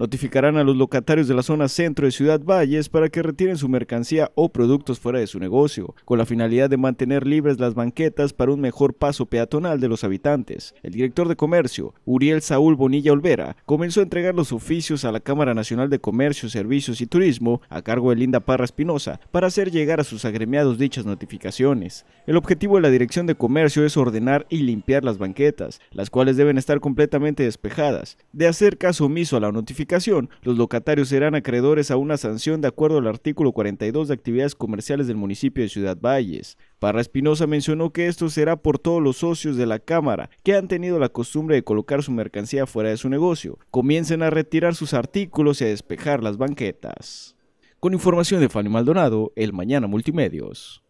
Notificarán a los locatarios de la zona centro de Ciudad Valles para que retiren su mercancía o productos fuera de su negocio, con la finalidad de mantener libres las banquetas para un mejor paso peatonal de los habitantes. El director de comercio, Uriel Saúl Bonilla Olvera, comenzó a entregar los oficios a la Cámara Nacional de Comercio, Servicios y Turismo, a cargo de Linda Parra Espinosa, para hacer llegar a sus agremiados dichas notificaciones. El objetivo de la Dirección de Comercio es ordenar y limpiar las banquetas, las cuales deben estar completamente despejadas. De hacer caso omiso a la notificación, los locatarios serán acreedores a una sanción de acuerdo al artículo 42 de actividades comerciales del municipio de Ciudad Valles. Parra Espinosa mencionó que esto será por todos los socios de la Cámara que han tenido la costumbre de colocar su mercancía fuera de su negocio. Comiencen a retirar sus artículos y a despejar las banquetas. Con información de Fanny Maldonado, El Mañana Multimedios.